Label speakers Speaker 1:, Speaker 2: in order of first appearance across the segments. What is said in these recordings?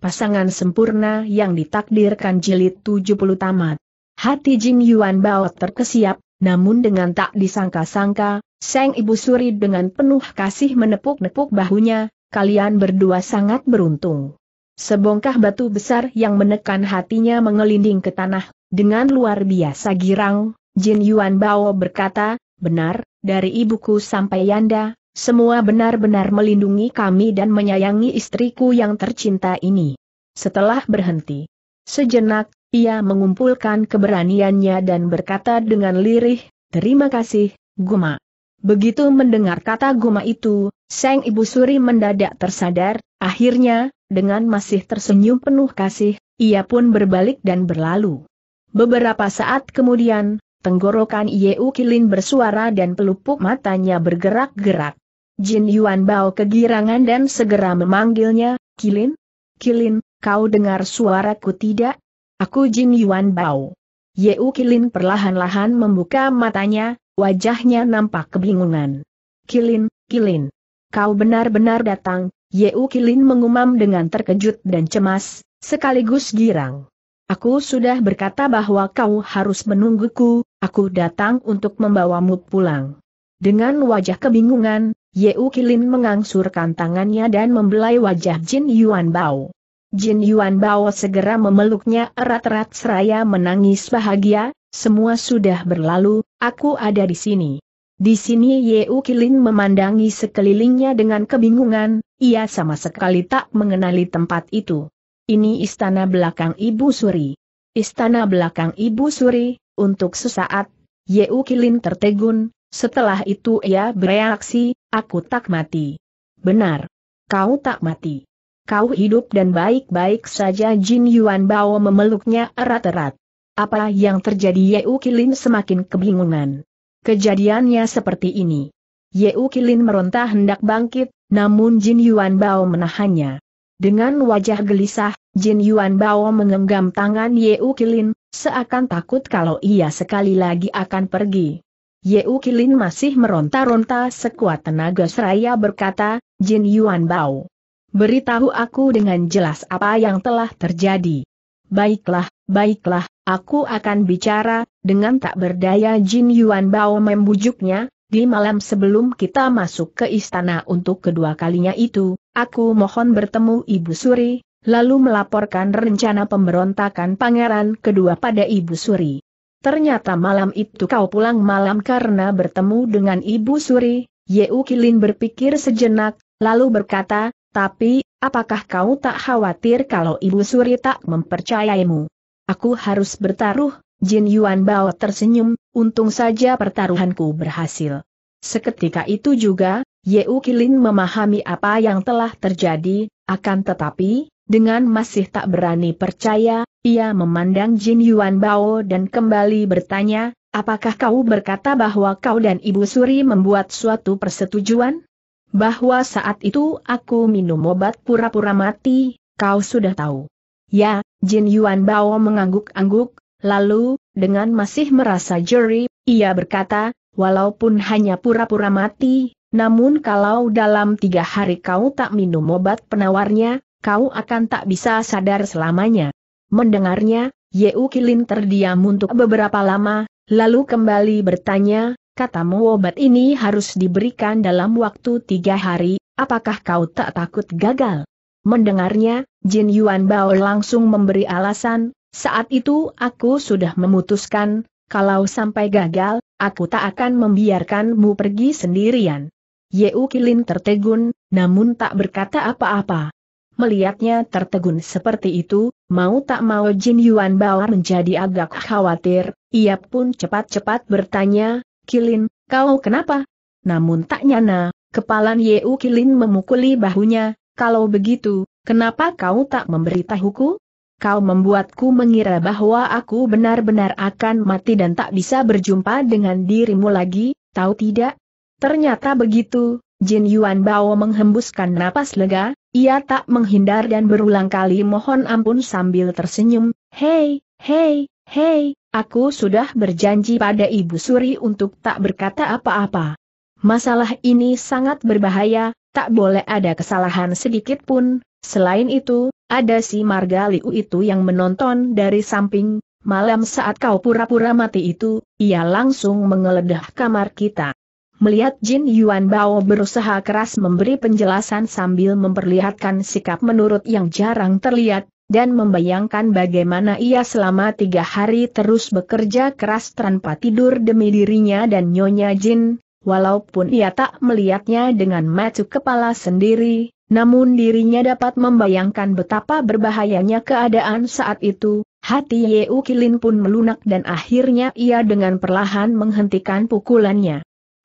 Speaker 1: pasangan sempurna yang ditakdirkan jilid 70 tamat. Hati Jin Yuan Bao terkesiap, namun dengan tak disangka-sangka, Seng Ibu Suri dengan penuh kasih menepuk-nepuk bahunya, kalian berdua sangat beruntung. Sebongkah batu besar yang menekan hatinya mengelinding ke tanah, dengan luar biasa girang, Jin Yuan Bao berkata, benar, dari ibuku sampai Yanda, semua benar-benar melindungi kami dan menyayangi istriku yang tercinta ini. Setelah berhenti sejenak, ia mengumpulkan keberaniannya dan berkata dengan lirih, Terima kasih, Guma. Begitu mendengar kata Guma itu, Seng Ibu Suri mendadak tersadar, akhirnya, dengan masih tersenyum penuh kasih, ia pun berbalik dan berlalu. Beberapa saat kemudian, tenggorokan Yeu Kilin bersuara dan pelupuk matanya bergerak-gerak. Jin Yuan Bao kegirangan dan segera memanggilnya, Kilin? Kilin, kau dengar suaraku tidak? Aku Jin Yuan Bao. Yeu Kilin perlahan-lahan membuka matanya, wajahnya nampak kebingungan. Kilin, Kilin. Kau benar-benar datang, Yeu Kilin mengumam dengan terkejut dan cemas, sekaligus girang. Aku sudah berkata bahwa kau harus menungguku, aku datang untuk membawamu pulang. Dengan wajah kebingungan, Yeukilin Ukilin mengangsurkan tangannya dan membelai wajah Jin Yuan Bao. Jin Yuan Bao segera memeluknya erat-erat seraya menangis bahagia, semua sudah berlalu, aku ada di sini. Di sini Yeukilin Ukilin memandangi sekelilingnya dengan kebingungan, ia sama sekali tak mengenali tempat itu. Ini istana belakang Ibu Suri. Istana belakang Ibu Suri, untuk sesaat, Yeukilin Ukilin tertegun, setelah itu ia bereaksi, aku tak mati. Benar. Kau tak mati. Kau hidup dan baik-baik saja Jin Yuan Bao memeluknya erat-erat. Apa yang terjadi Yeu Kilin semakin kebingungan. Kejadiannya seperti ini. Yeu Kilin meronta hendak bangkit, namun Jin Yuan Bao menahannya. Dengan wajah gelisah, Jin Yuan Bao mengenggam tangan Yeu Kilin, seakan takut kalau ia sekali lagi akan pergi. Yeu Kilin masih meronta-ronta sekuat tenaga seraya berkata, Jin Yuan Bao. Beritahu aku dengan jelas apa yang telah terjadi. Baiklah, baiklah, aku akan bicara, dengan tak berdaya Jin Yuan Bao membujuknya, di malam sebelum kita masuk ke istana untuk kedua kalinya itu, aku mohon bertemu Ibu Suri, lalu melaporkan rencana pemberontakan pangeran kedua pada Ibu Suri. Ternyata malam itu kau pulang malam karena bertemu dengan Ibu Suri, Yeu Kilin berpikir sejenak, lalu berkata, tapi, apakah kau tak khawatir kalau Ibu Suri tak mempercayaimu? Aku harus bertaruh, Jin Yuan Bao tersenyum, untung saja pertaruhanku berhasil. Seketika itu juga, Yeu Kilin memahami apa yang telah terjadi, akan tetapi, dengan masih tak berani percaya, ia memandang Jin Yuan Bao dan kembali bertanya, apakah kau berkata bahwa kau dan Ibu Suri membuat suatu persetujuan? Bahwa saat itu aku minum obat pura-pura mati, kau sudah tahu. Ya, Jin Yuan Bao mengangguk-angguk, lalu, dengan masih merasa jeri, ia berkata, walaupun hanya pura-pura mati, namun kalau dalam tiga hari kau tak minum obat penawarnya, kau akan tak bisa sadar selamanya. Mendengarnya, Ye Kilin terdiam untuk beberapa lama, lalu kembali bertanya, katamu obat ini harus diberikan dalam waktu tiga hari, apakah kau tak takut gagal? Mendengarnya, Jin Yuan Bao langsung memberi alasan, saat itu aku sudah memutuskan, kalau sampai gagal, aku tak akan membiarkanmu pergi sendirian. Ye Kilin tertegun, namun tak berkata apa-apa. Melihatnya tertegun seperti itu, mau tak mau Jin Yuan Bawa menjadi agak khawatir, ia pun cepat-cepat bertanya, Kilin, kau kenapa? Namun tak nyana, kepalan Yeu Kilin memukuli bahunya, kalau begitu, kenapa kau tak memberitahuku? Kau membuatku mengira bahwa aku benar-benar akan mati dan tak bisa berjumpa dengan dirimu lagi, tahu tidak? Ternyata begitu, Jin Yuan Bao menghembuskan napas lega, ia tak menghindar dan berulang kali mohon ampun sambil tersenyum, Hei, hei, hei, aku sudah berjanji pada Ibu Suri untuk tak berkata apa-apa. Masalah ini sangat berbahaya, tak boleh ada kesalahan sedikit pun. Selain itu, ada si Marga Liu itu yang menonton dari samping, malam saat kau pura-pura mati itu, ia langsung mengeledah kamar kita. Melihat Jin Yuan Bao berusaha keras memberi penjelasan sambil memperlihatkan sikap menurut yang jarang terlihat, dan membayangkan bagaimana ia selama tiga hari terus bekerja keras tanpa tidur demi dirinya dan Nyonya Jin, walaupun ia tak melihatnya dengan mata kepala sendiri, namun dirinya dapat membayangkan betapa berbahayanya keadaan saat itu, hati Yeu Kilin pun melunak dan akhirnya ia dengan perlahan menghentikan pukulannya.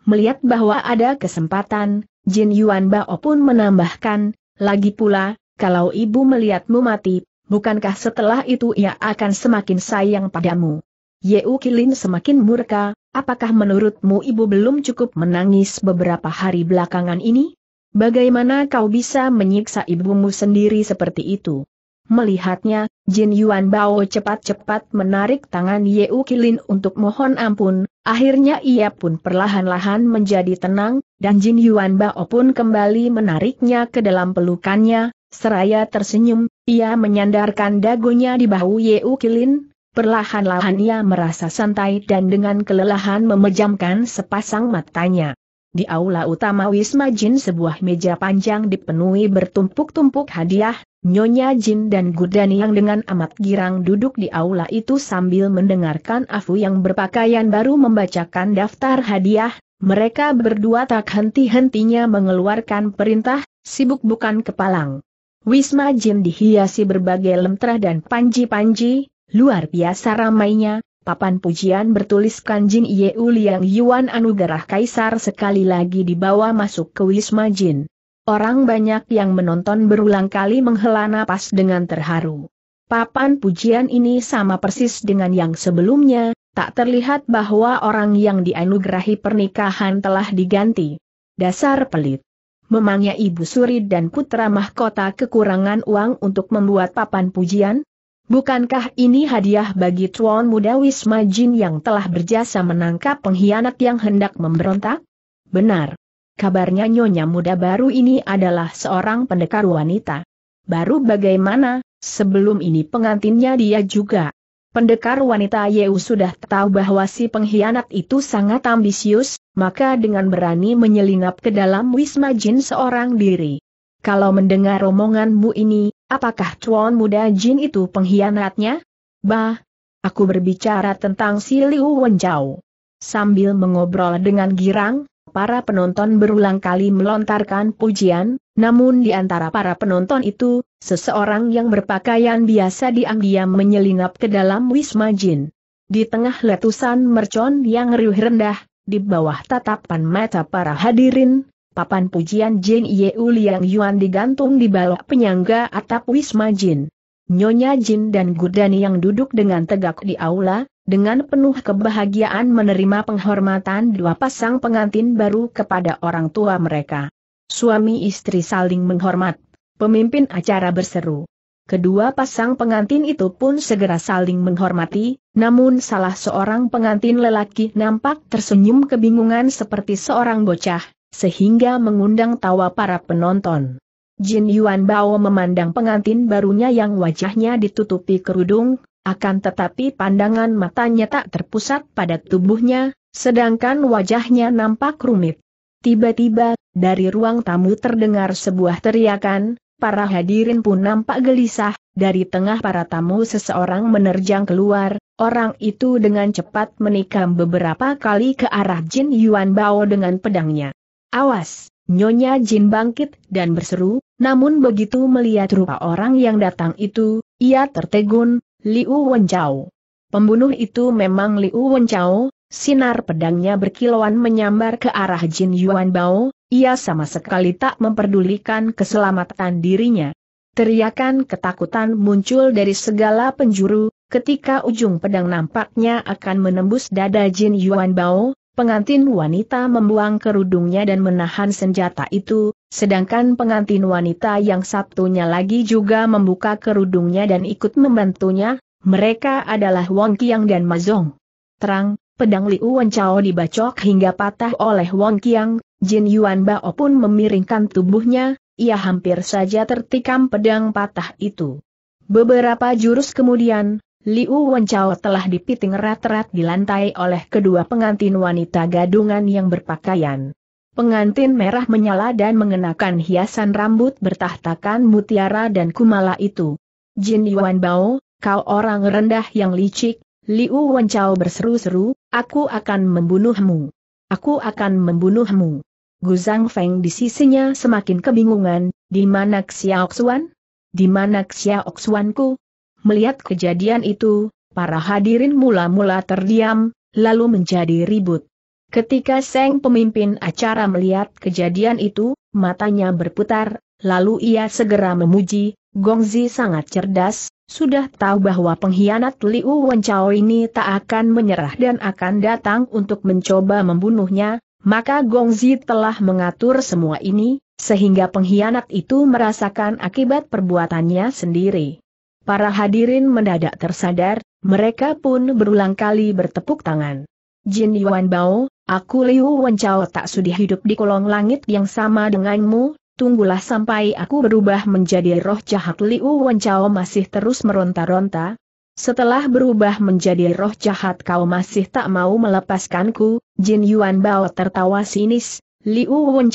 Speaker 1: Melihat bahwa ada kesempatan, Jin Yuan Bao pun menambahkan, lagi pula, kalau ibu melihatmu mati, bukankah setelah itu ia akan semakin sayang padamu? Ye Kilin semakin murka, apakah menurutmu ibu belum cukup menangis beberapa hari belakangan ini? Bagaimana kau bisa menyiksa ibumu sendiri seperti itu? Melihatnya, Jin Yuan Bao cepat-cepat menarik tangan U Kilin untuk mohon ampun, akhirnya ia pun perlahan-lahan menjadi tenang, dan Jin Yuan Bao pun kembali menariknya ke dalam pelukannya, seraya tersenyum, ia menyandarkan dagunya di bahu U Kilin, perlahan-lahan ia merasa santai dan dengan kelelahan memejamkan sepasang matanya. Di aula utama Wisma Jin sebuah meja panjang dipenuhi bertumpuk-tumpuk hadiah, Nyonya Jin dan Gudani yang dengan amat girang duduk di aula itu sambil mendengarkan Afu yang berpakaian baru membacakan daftar hadiah, mereka berdua tak henti-hentinya mengeluarkan perintah, sibuk bukan kepalang. Wisma Jin dihiasi berbagai lemtra dan panji-panji, luar biasa ramainya, papan pujian bertuliskan Jin Yeu Liang Yuan Anugerah Kaisar sekali lagi dibawa masuk ke Wisma Jin. Orang banyak yang menonton berulang kali menghela napas dengan terharu. Papan pujian ini sama persis dengan yang sebelumnya, tak terlihat bahwa orang yang dianugerahi pernikahan telah diganti. Dasar pelit. Memangnya ibu suri dan putra mahkota kekurangan uang untuk membuat papan pujian? Bukankah ini hadiah bagi Tuan Muda Wisma Jin yang telah berjasa menangkap pengkhianat yang hendak memberontak? Benar. Kabarnya Nyonya Muda baru ini adalah seorang pendekar wanita. Baru bagaimana, sebelum ini pengantinnya dia juga. Pendekar wanita Yeu sudah tahu bahwa si pengkhianat itu sangat ambisius, maka dengan berani menyelinap ke dalam Wisma Jin seorang diri. Kalau mendengar omonganmu ini, Apakah cuan muda jin itu pengkhianatnya? Bah, aku berbicara tentang si Liu Wenjau. Sambil mengobrol dengan girang, para penonton berulang kali melontarkan pujian, namun di antara para penonton itu, seseorang yang berpakaian biasa diam-diam menyelinap ke dalam Wisma Jin. Di tengah letusan mercon yang riuh rendah, di bawah tatapan mata para hadirin, papan pujian Jin Yeu Liang Yuan digantung di balok penyangga atap Wisma Jin. Nyonya Jin dan Gudani yang duduk dengan tegak di aula, dengan penuh kebahagiaan menerima penghormatan dua pasang pengantin baru kepada orang tua mereka. Suami istri saling menghormat, pemimpin acara berseru. Kedua pasang pengantin itu pun segera saling menghormati, namun salah seorang pengantin lelaki nampak tersenyum kebingungan seperti seorang bocah, sehingga mengundang tawa para penonton. Jin Yuan Bao memandang pengantin barunya yang wajahnya ditutupi kerudung, akan tetapi pandangan matanya tak terpusat pada tubuhnya, sedangkan wajahnya nampak rumit. Tiba-tiba, dari ruang tamu terdengar sebuah teriakan, para hadirin pun nampak gelisah, dari tengah para tamu seseorang menerjang keluar, orang itu dengan cepat menikam beberapa kali ke arah Jin Yuan Bao dengan pedangnya. Awas! Nyonya Jin bangkit dan berseru, namun begitu melihat rupa orang yang datang itu, ia tertegun, Liu Wenchao. Pembunuh itu memang Liu Wenchao, sinar pedangnya berkilauan menyambar ke arah Jin Yuan Bao, ia sama sekali tak memperdulikan keselamatan dirinya. Teriakan ketakutan muncul dari segala penjuru, ketika ujung pedang nampaknya akan menembus dada Jin Yuan Bao, Pengantin wanita membuang kerudungnya dan menahan senjata itu, sedangkan pengantin wanita yang satunya lagi juga membuka kerudungnya dan ikut membantunya, mereka adalah Wong Kiang dan Mazong. Terang, pedang Liu Wencao dibacok hingga patah oleh Wong Kiang, Jin Yuan Bao pun memiringkan tubuhnya, ia hampir saja tertikam pedang patah itu. Beberapa jurus kemudian, Liu Wenchao telah dipiting rat-rat di lantai oleh kedua pengantin wanita gadungan yang berpakaian. Pengantin merah menyala dan mengenakan hiasan rambut bertahtakan mutiara dan kumala itu. Jin Yuan Bao, kau orang rendah yang licik, Liu Wenchao berseru-seru, aku akan membunuhmu. Aku akan membunuhmu. Gu Zhang Feng di sisinya semakin kebingungan, di mana Xiaoxuan? Di mana Xiao ku? Melihat kejadian itu, para hadirin mula-mula terdiam, lalu menjadi ribut. Ketika Seng pemimpin acara melihat kejadian itu, matanya berputar, lalu ia segera memuji, Gongzi sangat cerdas, sudah tahu bahwa pengkhianat Liu Wenchao ini tak akan menyerah dan akan datang untuk mencoba membunuhnya, maka Gongzi telah mengatur semua ini, sehingga pengkhianat itu merasakan akibat perbuatannya sendiri. Para hadirin mendadak tersadar, mereka pun berulang kali bertepuk tangan. Jin Yuan Bao, aku Liu Wen tak sudi hidup di kolong langit yang sama denganmu, tunggulah sampai aku berubah menjadi roh jahat Liu Wen masih terus meronta-ronta. Setelah berubah menjadi roh jahat kau masih tak mau melepaskanku, Jin Yuan Bao tertawa sinis, Liu Wen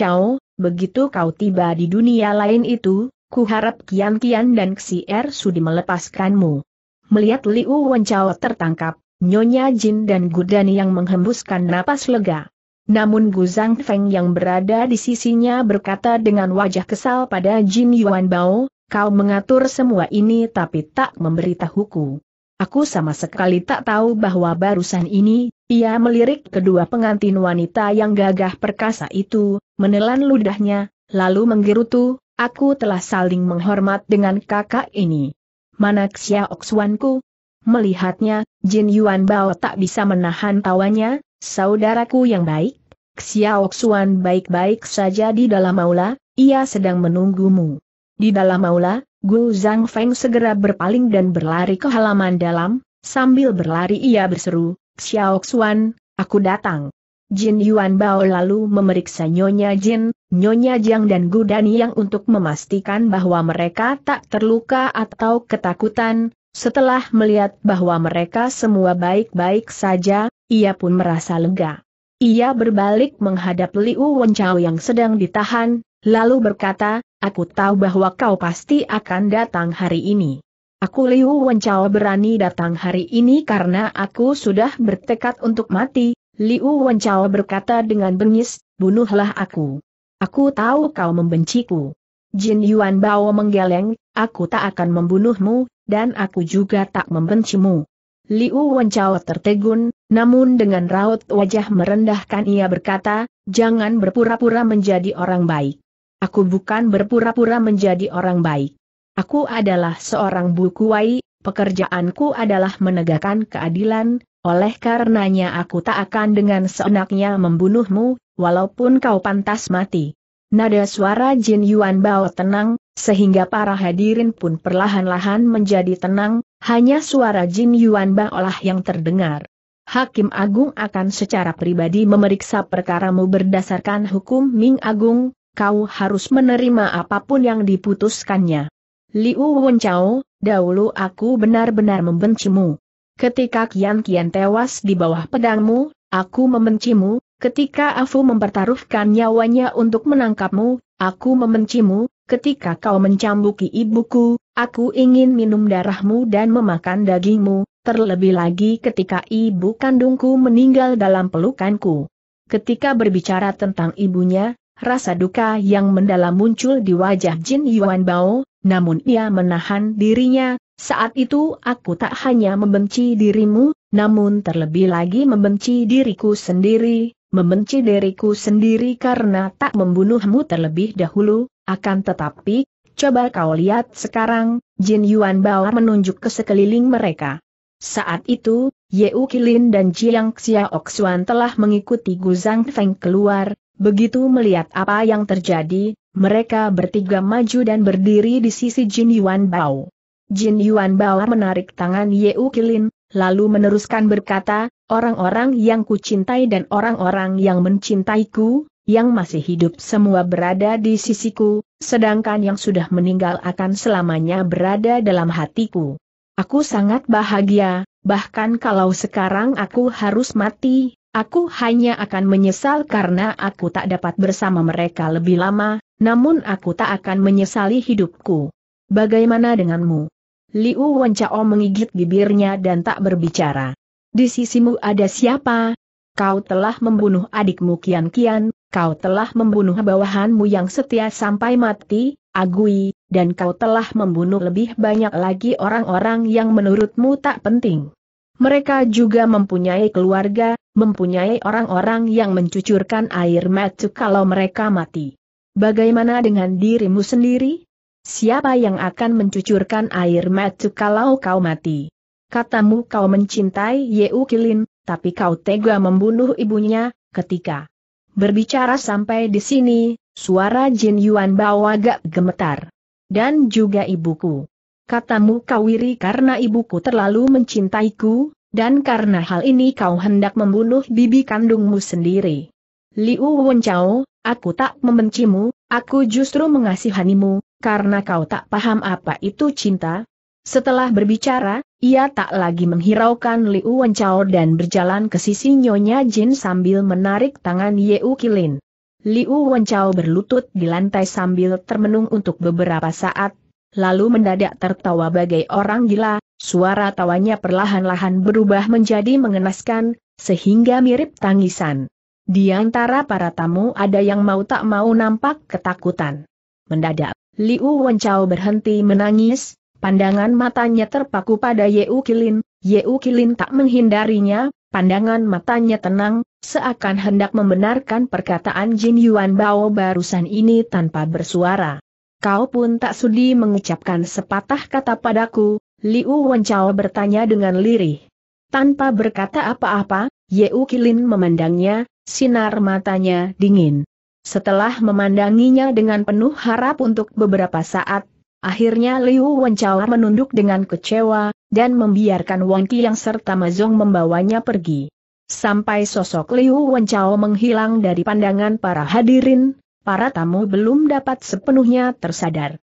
Speaker 1: begitu kau tiba di dunia lain itu, kuharap Kian Kian dan Er Sudi melepaskanmu. Melihat Liu Wenchao tertangkap, Nyonya Jin dan Gudani yang menghembuskan napas lega. Namun Gu Zhang Feng yang berada di sisinya berkata dengan wajah kesal pada Jin Yuan Bao, kau mengatur semua ini tapi tak memberitahuku. Aku sama sekali tak tahu bahwa barusan ini, ia melirik kedua pengantin wanita yang gagah perkasa itu, menelan ludahnya, lalu menggerutu, Aku telah saling menghormat dengan kakak ini. Mana Xiaoxuanku? Melihatnya, Jin Yuan Bao tak bisa menahan tawanya, saudaraku yang baik. Xiaoxuan baik-baik saja di dalam maula, ia sedang menunggumu. Di dalam maula, Gu Zhang Feng segera berpaling dan berlari ke halaman dalam, sambil berlari ia berseru, Xiaoxuan, aku datang. Jin Yuan Bao lalu memeriksa Nyonya Jin, Nyonya Jiang dan Gudani yang untuk memastikan bahwa mereka tak terluka atau ketakutan, setelah melihat bahwa mereka semua baik-baik saja, ia pun merasa lega. Ia berbalik menghadap Liu Wenchao yang sedang ditahan, lalu berkata, aku tahu bahwa kau pasti akan datang hari ini. Aku Liu Wenchao berani datang hari ini karena aku sudah bertekad untuk mati, Liu Wenchao berkata dengan bengis, bunuhlah aku. Aku tahu kau membenciku. Jin Yuan Bao menggeleng, aku tak akan membunuhmu, dan aku juga tak membencimu. Liu Wenchao tertegun, namun dengan raut wajah merendahkan ia berkata, jangan berpura-pura menjadi orang baik. Aku bukan berpura-pura menjadi orang baik. Aku adalah seorang bukuai, pekerjaanku adalah menegakkan keadilan, oleh karenanya aku tak akan dengan seenaknya membunuhmu, walaupun kau pantas mati. Nada suara Jin Yuan Bao tenang, sehingga para hadirin pun perlahan-lahan menjadi tenang, hanya suara Jin Yuan Bao lah yang terdengar. Hakim Agung akan secara pribadi memeriksa perkaramu berdasarkan hukum Ming Agung, kau harus menerima apapun yang diputuskannya. Liu Wenchao, dahulu aku benar-benar membencimu. Ketika Kian Kian tewas di bawah pedangmu, aku membencimu, ketika Afu mempertaruhkan nyawanya untuk menangkapmu, aku membencimu, ketika kau mencambuki ibuku, aku ingin minum darahmu dan memakan dagingmu, terlebih lagi ketika ibu kandungku meninggal dalam pelukanku. Ketika berbicara tentang ibunya, rasa duka yang mendalam muncul di wajah Jin Yuan Bao, namun ia menahan dirinya, saat itu aku tak hanya membenci dirimu, namun terlebih lagi membenci diriku sendiri, membenci diriku sendiri karena tak membunuhmu terlebih dahulu, akan tetapi, coba kau lihat sekarang, Jin Yuan Bao menunjuk ke sekeliling mereka. Saat itu, Ye Kilin dan Jiang Xiaok Xuan telah mengikuti Guzang Feng keluar, begitu melihat apa yang terjadi, mereka bertiga maju dan berdiri di sisi Jin Yuan Bao. Jin Yuan Bao menarik tangan Ye Kilin, lalu meneruskan berkata, orang-orang yang kucintai dan orang-orang yang mencintaiku, yang masih hidup semua berada di sisiku, sedangkan yang sudah meninggal akan selamanya berada dalam hatiku. Aku sangat bahagia, bahkan kalau sekarang aku harus mati, aku hanya akan menyesal karena aku tak dapat bersama mereka lebih lama, namun aku tak akan menyesali hidupku. Bagaimana denganmu? Liu Wencao mengigit bibirnya dan tak berbicara. Di sisimu ada siapa? Kau telah membunuh adikmu Kian Kian, kau telah membunuh bawahanmu yang setia sampai mati, Agui, dan kau telah membunuh lebih banyak lagi orang-orang yang menurutmu tak penting. Mereka juga mempunyai keluarga, mempunyai orang-orang yang mencucurkan air mata kalau mereka mati. Bagaimana dengan dirimu sendiri? Siapa yang akan mencucurkan air mata kalau kau mati? Katamu kau mencintai Yeu Kilin, tapi kau tega membunuh ibunya, ketika berbicara sampai di sini, suara Jin Yuan Bao agak gemetar. Dan juga ibuku. Katamu kau iri karena ibuku terlalu mencintaiku, dan karena hal ini kau hendak membunuh bibi kandungmu sendiri. Liu Wenchao, aku tak membencimu, aku justru mengasihanimu, karena kau tak paham apa itu cinta. Setelah berbicara, ia tak lagi menghiraukan Liu Wenchao dan berjalan ke sisi Nyonya Jin sambil menarik tangan U Kilin. Liu Wenchao berlutut di lantai sambil termenung untuk beberapa saat, lalu mendadak tertawa bagai orang gila, suara tawanya perlahan-lahan berubah menjadi mengenaskan, sehingga mirip tangisan. Di antara para tamu ada yang mau tak mau nampak ketakutan. Mendadak Liu Wenchao berhenti menangis, pandangan matanya terpaku pada Yeu Kilin, Yeu Kilin tak menghindarinya, pandangan matanya tenang, seakan hendak membenarkan perkataan Jin Yuan Bao barusan ini tanpa bersuara. Kau pun tak sudi mengucapkan sepatah kata padaku, Liu Wenchao bertanya dengan lirih. Tanpa berkata apa-apa, Yeu Kilin memandangnya, sinar matanya dingin. Setelah memandanginya dengan penuh harap untuk beberapa saat, akhirnya Liu Wenchao menunduk dengan kecewa, dan membiarkan Wang Qi yang serta Mazong membawanya pergi. Sampai sosok Liu Wenchao menghilang dari pandangan para hadirin, para tamu belum dapat sepenuhnya tersadar.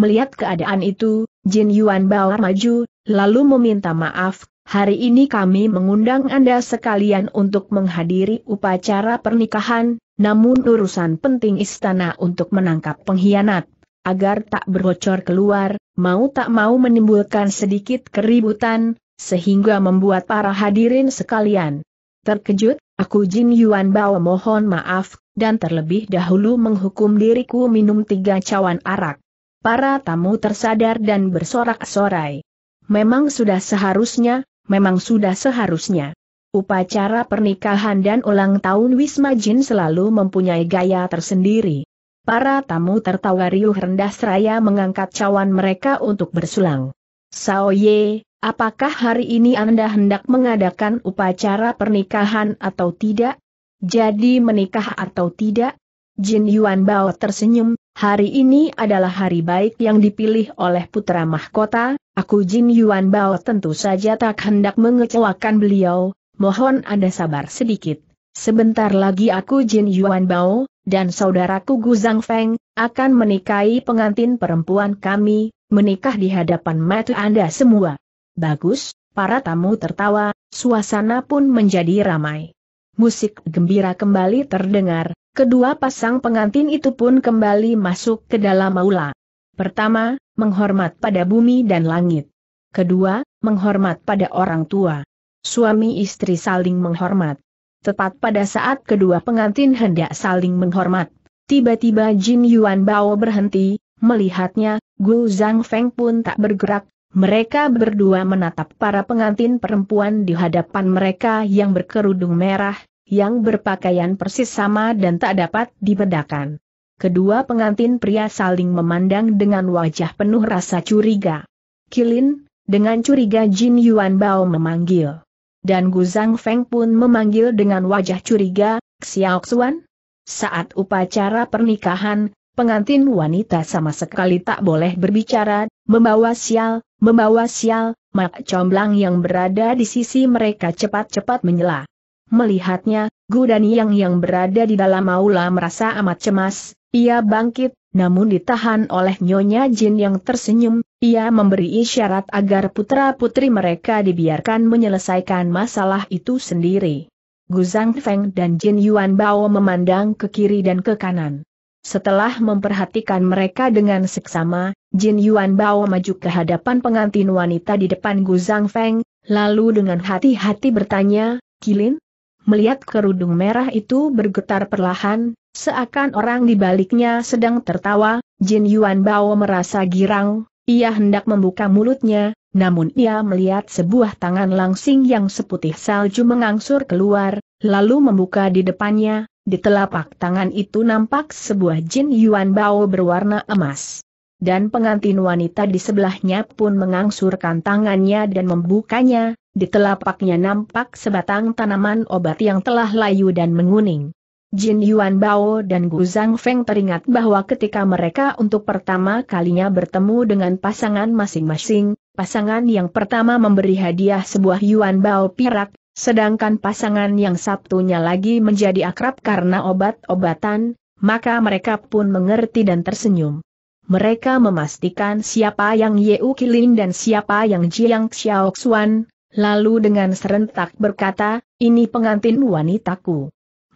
Speaker 1: Melihat keadaan itu, Jin Yuan bawa maju, lalu meminta maaf, Hari ini kami mengundang Anda sekalian untuk menghadiri upacara pernikahan, namun urusan penting istana untuk menangkap pengkhianat, agar tak berbocor keluar, mau tak mau menimbulkan sedikit keributan, sehingga membuat para hadirin sekalian terkejut, aku Jin Yuan Bao mohon maaf, dan terlebih dahulu menghukum diriku minum tiga cawan arak. Para tamu tersadar dan bersorak-sorai. Memang sudah seharusnya, memang sudah seharusnya. Upacara pernikahan dan ulang tahun Wisma Jin selalu mempunyai gaya tersendiri. Para tamu tertawa riuh rendah seraya mengangkat cawan mereka untuk bersulang. Sao Ye, apakah hari ini Anda hendak mengadakan upacara pernikahan atau tidak? Jadi menikah atau tidak? Jin Yuan Bao tersenyum, hari ini adalah hari baik yang dipilih oleh putra mahkota, Aku Jin Yuan Bao tentu saja tak hendak mengecewakan beliau, mohon Anda sabar sedikit. Sebentar lagi aku Jin Yuan Bao, dan saudaraku Gu Zhang Feng, akan menikahi pengantin perempuan kami, menikah di hadapan mata Anda semua. Bagus, para tamu tertawa, suasana pun menjadi ramai. Musik gembira kembali terdengar, kedua pasang pengantin itu pun kembali masuk ke dalam aula. Pertama, menghormat pada bumi dan langit. Kedua, menghormat pada orang tua. Suami istri saling menghormat. Tepat pada saat kedua pengantin hendak saling menghormat, tiba-tiba Jin Yuan Bao berhenti, melihatnya, Gu Zhang Feng pun tak bergerak, mereka berdua menatap para pengantin perempuan di hadapan mereka yang berkerudung merah, yang berpakaian persis sama dan tak dapat dibedakan kedua pengantin pria saling memandang dengan wajah penuh rasa curiga. Kilin, dengan curiga Jin Yuan Bao memanggil. Dan Gu Zhang Feng pun memanggil dengan wajah curiga, Xiao Xuan. Saat upacara pernikahan, pengantin wanita sama sekali tak boleh berbicara, membawa sial, membawa sial, mak comblang yang berada di sisi mereka cepat-cepat menyela. Melihatnya, Gu yang yang berada di dalam aula merasa amat cemas, ia bangkit, namun ditahan oleh Nyonya Jin yang tersenyum, ia memberi isyarat agar putra-putri mereka dibiarkan menyelesaikan masalah itu sendiri. Guzang Feng dan Jin Yuan Bao memandang ke kiri dan ke kanan. Setelah memperhatikan mereka dengan seksama, Jin Yuan Bao maju ke hadapan pengantin wanita di depan Gu Zhang Feng, lalu dengan hati-hati bertanya, Kilin? Melihat kerudung merah itu bergetar perlahan, Seakan orang di baliknya sedang tertawa, Jin Yuan Bao merasa girang, ia hendak membuka mulutnya, namun ia melihat sebuah tangan langsing yang seputih salju mengangsur keluar, lalu membuka di depannya, di telapak tangan itu nampak sebuah Jin Yuan Bao berwarna emas. Dan pengantin wanita di sebelahnya pun mengangsurkan tangannya dan membukanya, di telapaknya nampak sebatang tanaman obat yang telah layu dan menguning. Jin Yuan Bao dan Gu Zhang Feng teringat bahwa ketika mereka untuk pertama kalinya bertemu dengan pasangan masing-masing, pasangan yang pertama memberi hadiah sebuah Yuan Bao pirak, sedangkan pasangan yang satunya lagi menjadi akrab karena obat-obatan, maka mereka pun mengerti dan tersenyum. Mereka memastikan siapa yang Yeu Kilin dan siapa yang Jiang Xiao Xuan, lalu dengan serentak berkata, ini pengantin wanitaku.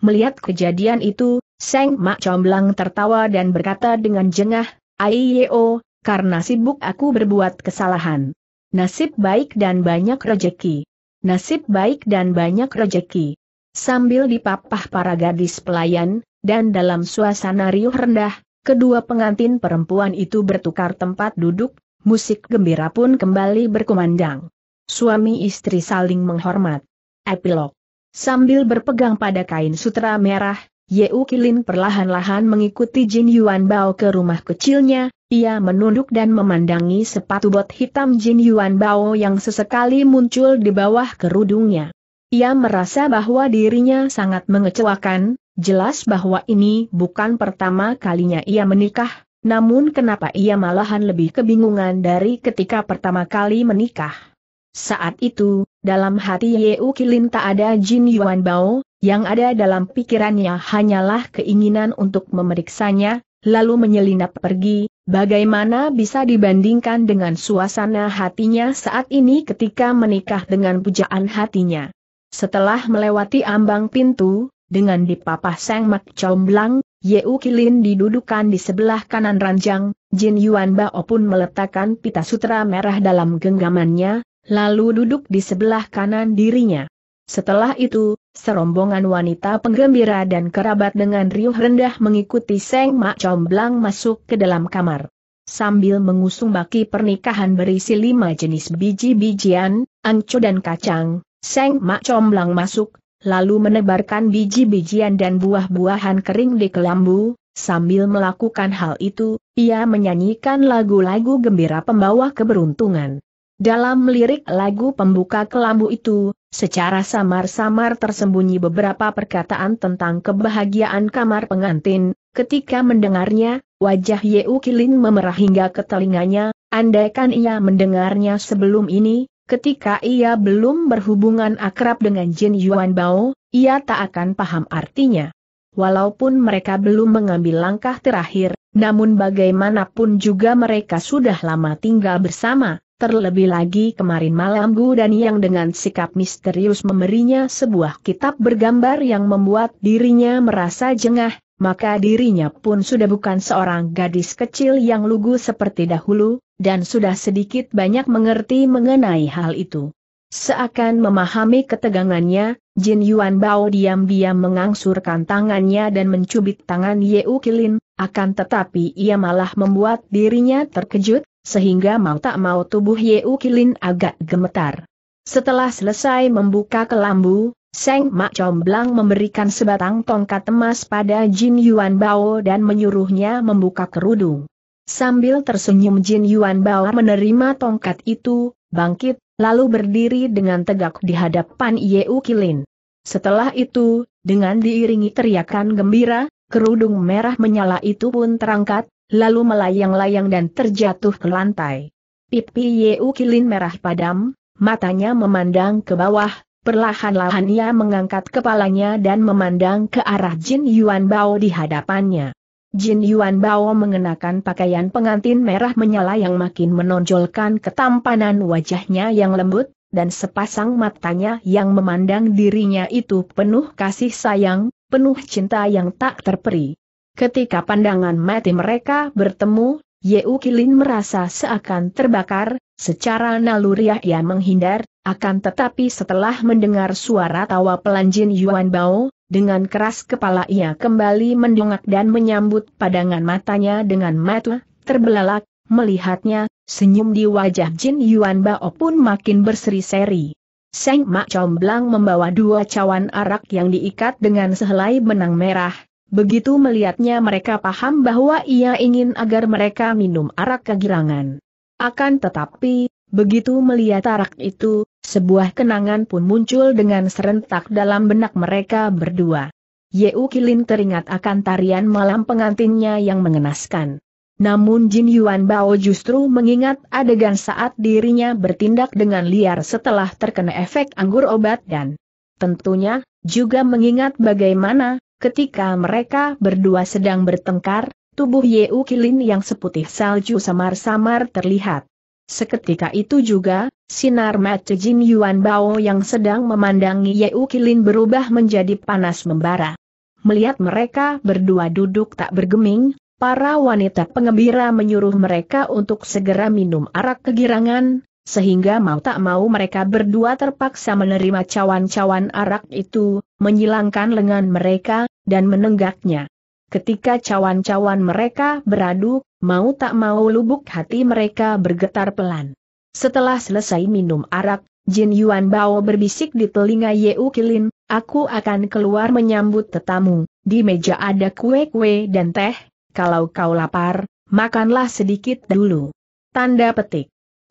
Speaker 1: Melihat kejadian itu, Seng Mak Comblang tertawa dan berkata dengan jengah, Aiyo, karena sibuk aku berbuat kesalahan. Nasib baik dan banyak rejeki. Nasib baik dan banyak rejeki. Sambil dipapah para gadis pelayan, dan dalam suasana riuh rendah, kedua pengantin perempuan itu bertukar tempat duduk, musik gembira pun kembali berkumandang. Suami istri saling menghormat. Epilog Sambil berpegang pada kain sutra merah, Yeu Kilin perlahan-lahan mengikuti Jin Yuan Bao ke rumah kecilnya, ia menunduk dan memandangi sepatu bot hitam Jin Yuan Bao yang sesekali muncul di bawah kerudungnya. Ia merasa bahwa dirinya sangat mengecewakan, jelas bahwa ini bukan pertama kalinya ia menikah, namun kenapa ia malahan lebih kebingungan dari ketika pertama kali menikah. Saat itu, dalam hati Yeu Kilin tak ada Jin Yuan Bao, yang ada dalam pikirannya hanyalah keinginan untuk memeriksanya, lalu menyelinap pergi, bagaimana bisa dibandingkan dengan suasana hatinya saat ini ketika menikah dengan pujaan hatinya. Setelah melewati ambang pintu, dengan dipapah Sang Mak Comblang, Yeu Kilin didudukan di sebelah kanan ranjang, Jin Yuan Bao pun meletakkan pita sutra merah dalam genggamannya, lalu duduk di sebelah kanan dirinya. Setelah itu, serombongan wanita penggembira dan kerabat dengan riuh rendah mengikuti Seng Mak Comblang masuk ke dalam kamar. Sambil mengusung baki pernikahan berisi lima jenis biji-bijian, angco dan kacang, Seng Mak Comblang masuk, lalu menebarkan biji-bijian dan buah-buahan kering di kelambu, sambil melakukan hal itu, ia menyanyikan lagu-lagu gembira pembawa keberuntungan. Dalam lirik lagu pembuka kelambu itu, secara samar-samar tersembunyi beberapa perkataan tentang kebahagiaan kamar pengantin, ketika mendengarnya, wajah Yeu Kilin memerah hingga ke telinganya, andaikan ia mendengarnya sebelum ini, ketika ia belum berhubungan akrab dengan Jin Yuan Bao, ia tak akan paham artinya. Walaupun mereka belum mengambil langkah terakhir, namun bagaimanapun juga mereka sudah lama tinggal bersama. Terlebih lagi kemarin malam Gu dan yang dengan sikap misterius memberinya sebuah kitab bergambar yang membuat dirinya merasa jengah, maka dirinya pun sudah bukan seorang gadis kecil yang lugu seperti dahulu, dan sudah sedikit banyak mengerti mengenai hal itu. Seakan memahami ketegangannya, Jin Yuan Bao diam-diam mengangsurkan tangannya dan mencubit tangan Ye Kilin, akan tetapi ia malah membuat dirinya terkejut, sehingga mau tak mau tubuh Yeu Kilin agak gemetar. Setelah selesai membuka kelambu, Seng Mak Comblang memberikan sebatang tongkat emas pada Jin Yuan Bao dan menyuruhnya membuka kerudung. Sambil tersenyum Jin Yuan Bao menerima tongkat itu, bangkit, lalu berdiri dengan tegak di hadapan Yeu Kilin. Setelah itu, dengan diiringi teriakan gembira, kerudung merah menyala itu pun terangkat, lalu melayang-layang dan terjatuh ke lantai. Pipi Yeu Kilin merah padam, matanya memandang ke bawah, perlahan-lahan ia mengangkat kepalanya dan memandang ke arah Jin Yuan Bao di hadapannya. Jin Yuan Bao mengenakan pakaian pengantin merah menyala yang makin menonjolkan ketampanan wajahnya yang lembut, dan sepasang matanya yang memandang dirinya itu penuh kasih sayang, penuh cinta yang tak terperi. Ketika pandangan mati mereka bertemu, Yeu Kilin merasa seakan terbakar, secara naluriah ia menghindar, akan tetapi setelah mendengar suara tawa pelanjin Yuan Bao, dengan keras kepala ia kembali mendongak dan menyambut pandangan matanya dengan mata terbelalak, melihatnya, senyum di wajah Jin Yuan Bao pun makin berseri-seri. Seng Mak Comblang membawa dua cawan arak yang diikat dengan sehelai benang merah, Begitu melihatnya mereka paham bahwa ia ingin agar mereka minum arak kegirangan. Akan tetapi, begitu melihat arak itu, sebuah kenangan pun muncul dengan serentak dalam benak mereka berdua. Yeu Kilin teringat akan tarian malam pengantinnya yang mengenaskan. Namun Jin Yuan Bao justru mengingat adegan saat dirinya bertindak dengan liar setelah terkena efek anggur obat dan tentunya, juga mengingat bagaimana Ketika mereka berdua sedang bertengkar, tubuh Yeu Kilin yang seputih salju samar-samar terlihat. Seketika itu juga, sinar mata Jin Yuan Bao yang sedang memandangi Yeu Kilin berubah menjadi panas membara. Melihat mereka berdua duduk tak bergeming, para wanita pengembira menyuruh mereka untuk segera minum arak kegirangan, sehingga mau tak mau mereka berdua terpaksa menerima cawan-cawan arak itu, menyilangkan lengan mereka, dan menenggaknya. Ketika cawan-cawan mereka beradu, mau tak mau lubuk hati mereka bergetar pelan. Setelah selesai minum arak, Jin Yuan Bao berbisik di telinga Ye Kilin, aku akan keluar menyambut tetamu, di meja ada kue-kue dan teh, kalau kau lapar, makanlah sedikit dulu. Tanda petik.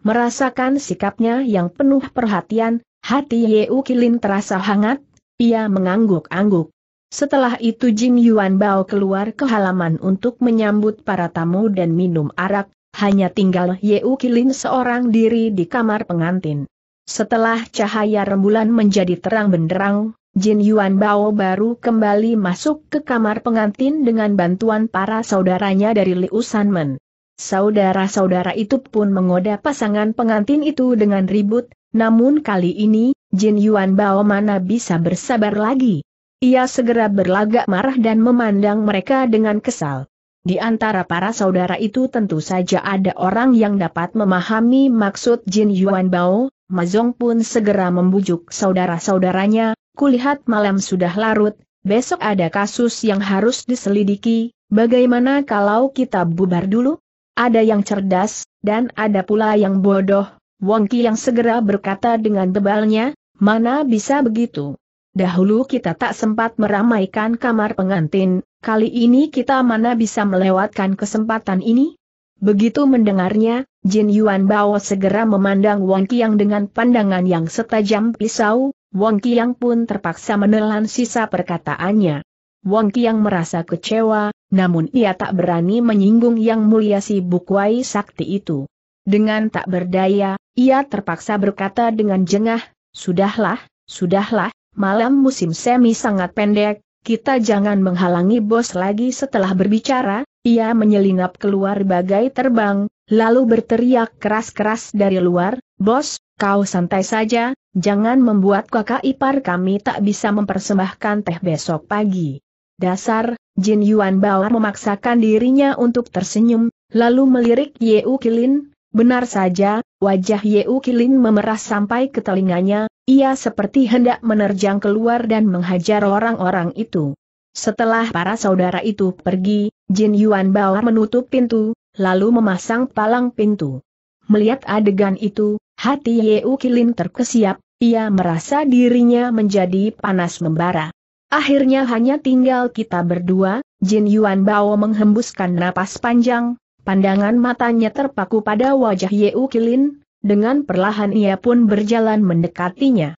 Speaker 1: Merasakan sikapnya yang penuh perhatian, hati Ye Kilin terasa hangat, ia mengangguk-angguk. Setelah itu Jin Yuan Bao keluar ke halaman untuk menyambut para tamu dan minum arak, hanya tinggal Ye Kilin seorang diri di kamar pengantin. Setelah cahaya rembulan menjadi terang benderang, Jin Yuan Bao baru kembali masuk ke kamar pengantin dengan bantuan para saudaranya dari Liu Sanmen. Saudara-saudara itu pun mengoda pasangan pengantin itu dengan ribut, namun kali ini, Jin Yuan Bao mana bisa bersabar lagi. Ia segera berlagak marah dan memandang mereka dengan kesal. Di antara para saudara itu tentu saja ada orang yang dapat memahami maksud Jin Yuan Bao, Mazong pun segera membujuk saudara-saudaranya, kulihat malam sudah larut, besok ada kasus yang harus diselidiki, bagaimana kalau kita bubar dulu? Ada yang cerdas, dan ada pula yang bodoh, Ki yang segera berkata dengan tebalnya, mana bisa begitu. Dahulu kita tak sempat meramaikan kamar pengantin, kali ini kita mana bisa melewatkan kesempatan ini? Begitu mendengarnya, Jin Yuan Bao segera memandang Wongki yang dengan pandangan yang setajam pisau, Wongki yang pun terpaksa menelan sisa perkataannya. Wong Kiang merasa kecewa, namun ia tak berani menyinggung yang mulia si Bukwai Sakti itu. Dengan tak berdaya, ia terpaksa berkata dengan jengah, Sudahlah, sudahlah, malam musim semi sangat pendek, kita jangan menghalangi bos lagi setelah berbicara, ia menyelinap keluar bagai terbang, lalu berteriak keras-keras dari luar, Bos, kau santai saja, jangan membuat kakak ipar kami tak bisa mempersembahkan teh besok pagi. Dasar, Jin Yuan Bao memaksakan dirinya untuk tersenyum, lalu melirik Ye U Kilin, benar saja, wajah Ye U Kilin memerah sampai ke telinganya, ia seperti hendak menerjang keluar dan menghajar orang-orang itu. Setelah para saudara itu pergi, Jin Yuan Bao menutup pintu, lalu memasang palang pintu. Melihat adegan itu, hati Ye U Kilin terkesiap, ia merasa dirinya menjadi panas membara. Akhirnya hanya tinggal kita berdua, Jin Yuan Bao menghembuskan napas panjang, pandangan matanya terpaku pada wajah U Kilin, dengan perlahan ia pun berjalan mendekatinya.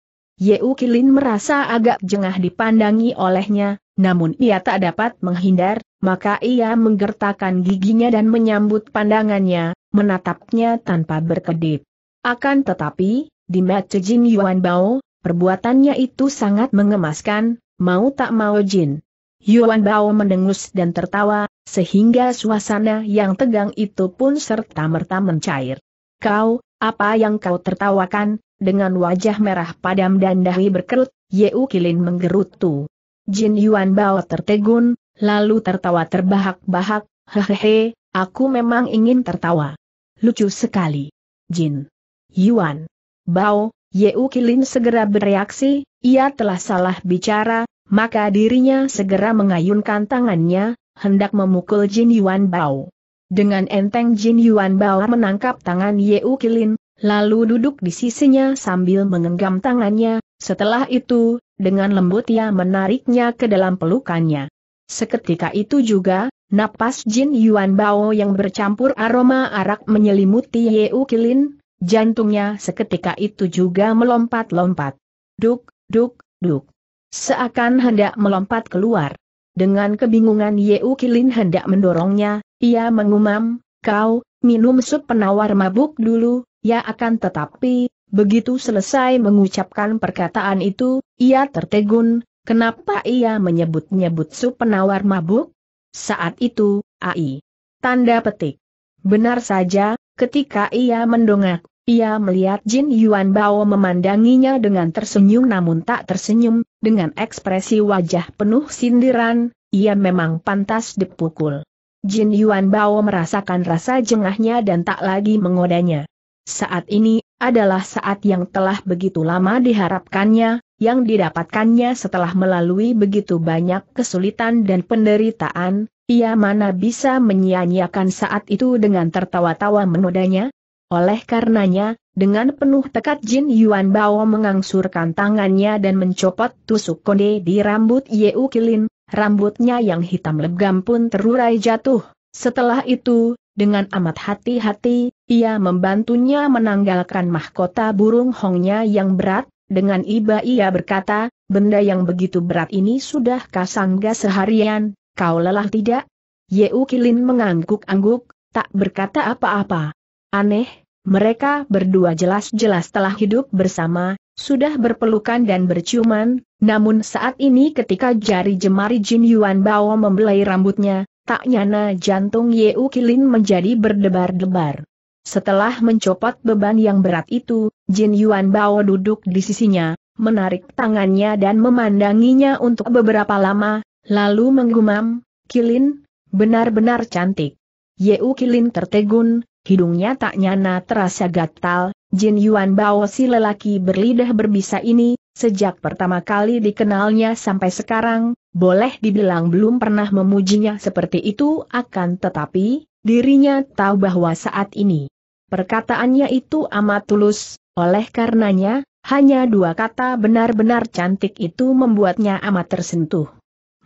Speaker 1: U Kilin merasa agak jengah dipandangi olehnya, namun ia tak dapat menghindar, maka ia menggertakkan giginya dan menyambut pandangannya, menatapnya tanpa berkedip. Akan tetapi, di mata Jin Yuan Bao, perbuatannya itu sangat mengemaskan, mau tak mau Jin. Yuan Bao mendengus dan tertawa, sehingga suasana yang tegang itu pun serta-merta mencair. Kau, apa yang kau tertawakan, dengan wajah merah padam dan dahi berkerut, Yeu Kilin menggerutu. Jin Yuan Bao tertegun, lalu tertawa terbahak-bahak, hehehe, aku memang ingin tertawa. Lucu sekali. Jin. Yuan. Bao, Yeu Kilin segera bereaksi, ia telah salah bicara, maka dirinya segera mengayunkan tangannya, hendak memukul Jin Yuan Bao. Dengan enteng Jin Yuan Bao menangkap tangan Yeu Kilin, lalu duduk di sisinya sambil mengenggam tangannya, setelah itu, dengan lembut ia menariknya ke dalam pelukannya. Seketika itu juga, napas Jin Yuan Bao yang bercampur aroma arak menyelimuti Yeu Kilin, Jantungnya seketika itu juga melompat-lompat. Duk, duk, duk. Seakan hendak melompat keluar. Dengan kebingungan Yeu Kilin hendak mendorongnya, ia mengumam, kau, minum sup penawar mabuk dulu, ya akan tetapi, begitu selesai mengucapkan perkataan itu, ia tertegun, kenapa ia menyebut-nyebut sup penawar mabuk? Saat itu, AI. Tanda petik. Benar saja, Ketika ia mendongak, ia melihat Jin Yuan Bao memandanginya dengan tersenyum namun tak tersenyum, dengan ekspresi wajah penuh sindiran, ia memang pantas dipukul. Jin Yuan Bao merasakan rasa jengahnya dan tak lagi mengodanya. Saat ini, adalah saat yang telah begitu lama diharapkannya, yang didapatkannya setelah melalui begitu banyak kesulitan dan penderitaan, ia mana bisa menyia-nyiakan saat itu dengan tertawa-tawa menodanya? Oleh karenanya, dengan penuh tekad Jin Yuan Bao mengangsurkan tangannya dan mencopot tusuk konde di rambut Yeu Kilin, rambutnya yang hitam legam pun terurai jatuh. Setelah itu, dengan amat hati-hati, ia membantunya menanggalkan mahkota burung hongnya yang berat, dengan iba ia berkata, benda yang begitu berat ini sudah kasangga seharian, kau lelah tidak? Yeu Kilin mengangguk-angguk, tak berkata apa-apa. Aneh, mereka berdua jelas-jelas telah hidup bersama, sudah berpelukan dan berciuman, namun saat ini ketika jari jemari Jin Yuan Bao membelai rambutnya, tak nyana jantung Yeu Kilin menjadi berdebar-debar. Setelah mencopot beban yang berat itu, Jin Yuan Bao duduk di sisinya, menarik tangannya dan memandanginya untuk beberapa lama, lalu menggumam, Kilin, benar-benar cantik. Yeu Kilin tertegun, hidungnya tak nyana terasa gatal, Jin Yuan Bao si lelaki berlidah berbisa ini, sejak pertama kali dikenalnya sampai sekarang, boleh dibilang belum pernah memujinya seperti itu akan tetapi, dirinya tahu bahwa saat ini Perkataannya itu amat tulus, oleh karenanya, hanya dua kata benar-benar cantik itu membuatnya amat tersentuh.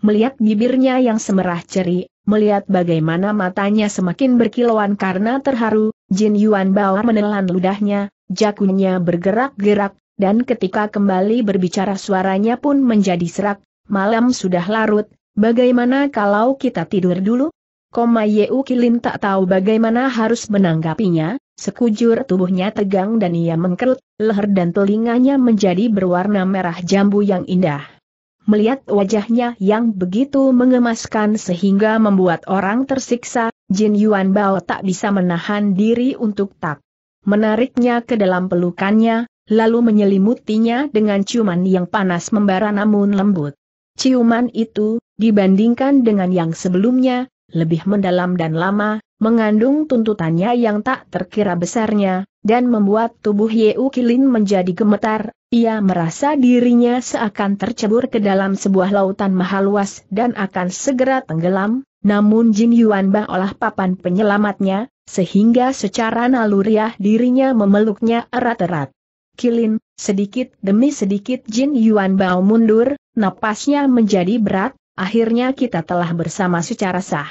Speaker 1: Melihat bibirnya yang semerah ceri, melihat bagaimana matanya semakin berkilauan karena terharu, Jin Yuan Bao menelan ludahnya, jakunya bergerak-gerak, dan ketika kembali berbicara suaranya pun menjadi serak, malam sudah larut, bagaimana kalau kita tidur dulu? Koma Yeu Kilin tak tahu bagaimana harus menanggapinya, Sekujur tubuhnya tegang dan ia mengkerut, leher dan telinganya menjadi berwarna merah jambu yang indah. Melihat wajahnya yang begitu mengemaskan sehingga membuat orang tersiksa, Jin Yuan Bao tak bisa menahan diri untuk tak menariknya ke dalam pelukannya, lalu menyelimutinya dengan ciuman yang panas membara namun lembut. Ciuman itu, dibandingkan dengan yang sebelumnya, lebih mendalam dan lama, mengandung tuntutannya yang tak terkira besarnya, dan membuat tubuh Yeu Kilin menjadi gemetar, ia merasa dirinya seakan tercebur ke dalam sebuah lautan mahaluas dan akan segera tenggelam, namun Jin Yuan Ba olah papan penyelamatnya, sehingga secara naluriah dirinya memeluknya erat-erat. Kilin, sedikit demi sedikit Jin Yuan Bao mundur, napasnya menjadi berat, akhirnya kita telah bersama secara sah.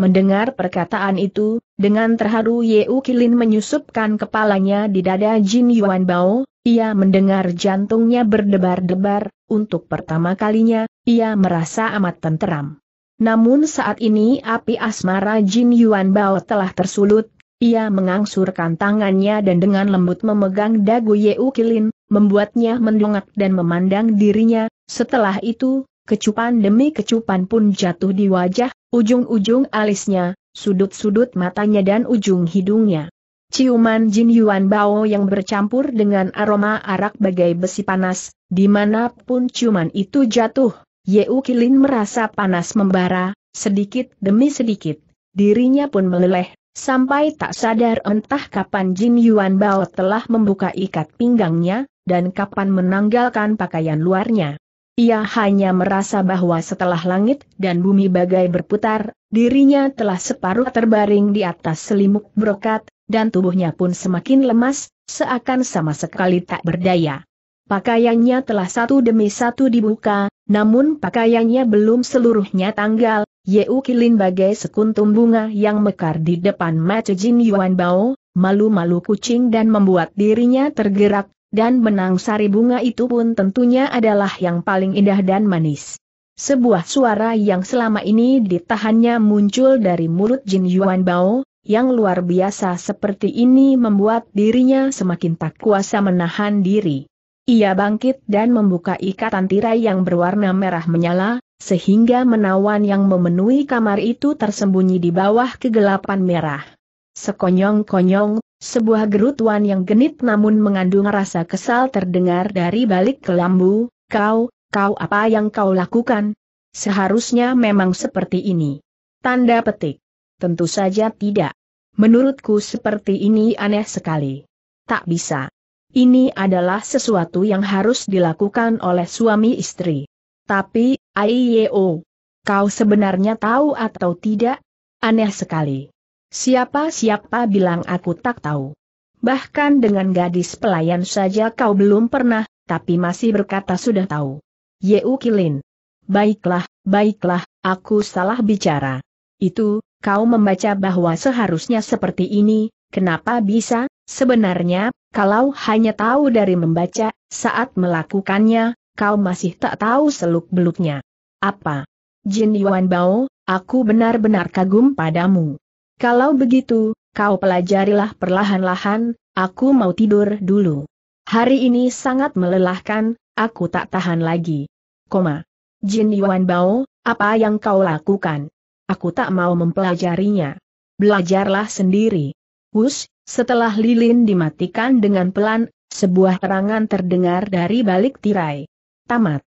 Speaker 1: Mendengar perkataan itu, dengan terharu Yeu Kilin menyusupkan kepalanya di dada Jin Yuan Bao, ia mendengar jantungnya berdebar-debar, untuk pertama kalinya, ia merasa amat tenteram. Namun saat ini api asmara Jin Yuan Bao telah tersulut, ia mengangsurkan tangannya dan dengan lembut memegang dagu Yeu Kilin, membuatnya mendongak dan memandang dirinya, setelah itu, kecupan demi kecupan pun jatuh di wajah Ujung-ujung alisnya, sudut-sudut matanya dan ujung hidungnya. Ciuman Jin Yuan Bao yang bercampur dengan aroma arak bagai besi panas, dimanapun ciuman itu jatuh, Ye Ukilin merasa panas membara, sedikit demi sedikit, dirinya pun meleleh, sampai tak sadar entah kapan Jin Yuan Bao telah membuka ikat pinggangnya, dan kapan menanggalkan pakaian luarnya. Ia hanya merasa bahwa setelah langit dan bumi bagai berputar, dirinya telah separuh terbaring di atas selimut brokat, dan tubuhnya pun semakin lemas, seakan sama sekali tak berdaya. Pakaiannya telah satu demi satu dibuka, namun pakaiannya belum seluruhnya tanggal, Yeu Kilin bagai sekuntum bunga yang mekar di depan Mace Jin Yuan Bao, malu-malu kucing dan membuat dirinya tergerak, dan benang sari bunga itu pun tentunya adalah yang paling indah dan manis. Sebuah suara yang selama ini ditahannya muncul dari mulut Jin Yuan Bao, yang luar biasa seperti ini membuat dirinya semakin tak kuasa menahan diri. Ia bangkit dan membuka ikatan tirai yang berwarna merah menyala, sehingga menawan yang memenuhi kamar itu tersembunyi di bawah kegelapan merah. Sekonyong-konyong, sebuah gerutuan yang genit namun mengandung rasa kesal terdengar dari balik kelambu, kau, kau apa yang kau lakukan? Seharusnya memang seperti ini. Tanda petik. Tentu saja tidak. Menurutku seperti ini aneh sekali. Tak bisa. Ini adalah sesuatu yang harus dilakukan oleh suami istri. Tapi, Aiyo, kau sebenarnya tahu atau tidak? Aneh sekali. Siapa-siapa bilang aku tak tahu. Bahkan dengan gadis pelayan saja kau belum pernah, tapi masih berkata sudah tahu. Yeu Kilin. Baiklah, baiklah, aku salah bicara. Itu, kau membaca bahwa seharusnya seperti ini, kenapa bisa, sebenarnya, kalau hanya tahu dari membaca, saat melakukannya, kau masih tak tahu seluk-beluknya. Apa? Jin Yuan Bao, aku benar-benar kagum padamu. Kalau begitu, kau pelajarilah perlahan-lahan, aku mau tidur dulu. Hari ini sangat melelahkan, aku tak tahan lagi. Koma. Jin Yuan Bao, apa yang kau lakukan? Aku tak mau mempelajarinya. Belajarlah sendiri. Hus, setelah lilin dimatikan dengan pelan, sebuah terangan terdengar dari balik tirai. Tamat.